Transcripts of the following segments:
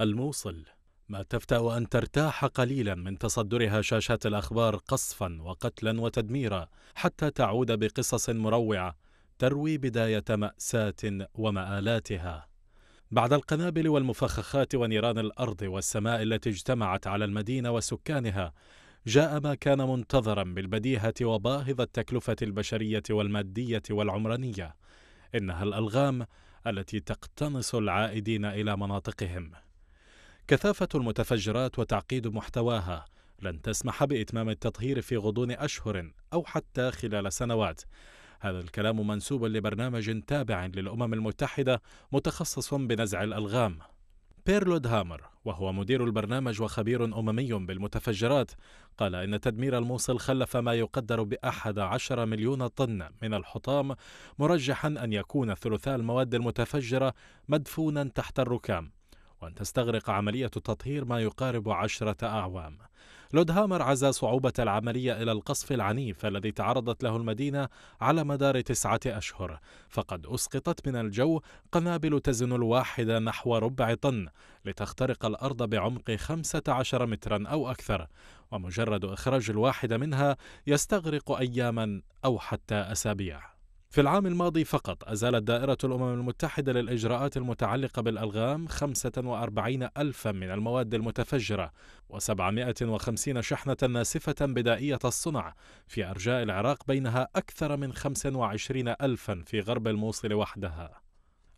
الموصل ما تفتأ أن ترتاح قليلا من تصدرها شاشات الأخبار قصفا وقتلا وتدميرا حتى تعود بقصص مروعة تروي بداية مأساة ومآلاتها بعد القنابل والمفخخات ونيران الأرض والسماء التي اجتمعت على المدينة وسكانها جاء ما كان منتظرا بالبديهة وباهظ التكلفة البشرية والمادية والعمرانية إنها الألغام التي تقتنص العائدين إلى مناطقهم كثافة المتفجرات وتعقيد محتواها لن تسمح بإتمام التطهير في غضون أشهر أو حتى خلال سنوات هذا الكلام منسوب لبرنامج تابع للأمم المتحدة متخصص بنزع الألغام بيرلود هامر وهو مدير البرنامج وخبير أممي بالمتفجرات قال إن تدمير الموصل خلف ما يقدر بأحد عشر مليون طن من الحطام مرجحا أن يكون ثلثا المواد المتفجرة مدفونا تحت الركام وأن تستغرق عملية التطهير ما يقارب عشرة أعوام لودهامر عزا صعوبة العملية إلى القصف العنيف الذي تعرضت له المدينة على مدار تسعة أشهر فقد أسقطت من الجو قنابل تزن الواحدة نحو ربع طن لتخترق الأرض بعمق 15 مترا أو أكثر ومجرد إخراج الواحدة منها يستغرق أياما أو حتى أسابيع في العام الماضي فقط أزالت دائرة الأمم المتحدة للإجراءات المتعلقة بالألغام 45 ألفا من المواد المتفجرة و750 شحنة ناسفة بدائية الصنع في أرجاء العراق بينها أكثر من 25 ألفا في غرب الموصل وحدها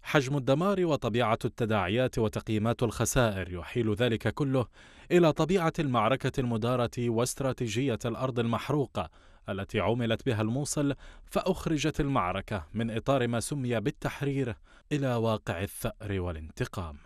حجم الدمار وطبيعة التداعيات وتقييمات الخسائر يحيل ذلك كله إلى طبيعة المعركة المدارة واستراتيجية الأرض المحروقة التي عُملت بها الموصل فأخرجت المعركة من إطار ما سمي بالتحرير إلى واقع الثأر والانتقام